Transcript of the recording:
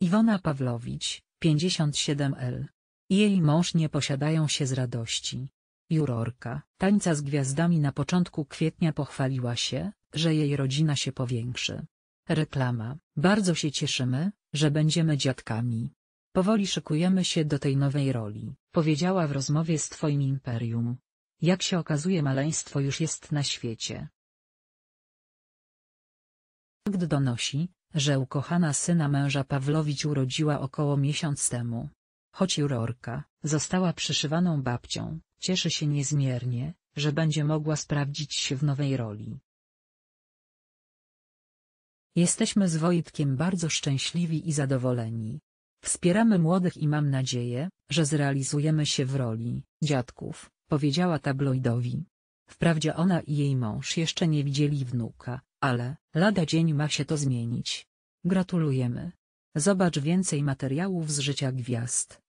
Iwona Pawlowicz, 57L. Jej mąż nie posiadają się z radości. Jurorka, tańca z gwiazdami na początku kwietnia pochwaliła się, że jej rodzina się powiększy. Reklama. Bardzo się cieszymy, że będziemy dziadkami. Powoli szykujemy się do tej nowej roli, powiedziała w rozmowie z Twoim imperium. Jak się okazuje maleństwo już jest na świecie. Gdy donosi, że ukochana syna męża Pawlowicz urodziła około miesiąc temu. Choć jurorka została przyszywaną babcią, cieszy się niezmiernie, że będzie mogła sprawdzić się w nowej roli. Jesteśmy z Wojtkiem bardzo szczęśliwi i zadowoleni. Wspieramy młodych i mam nadzieję, że zrealizujemy się w roli dziadków, powiedziała tabloidowi. Wprawdzie ona i jej mąż jeszcze nie widzieli wnuka, ale lada dzień ma się to zmienić. Gratulujemy. Zobacz więcej materiałów z życia gwiazd.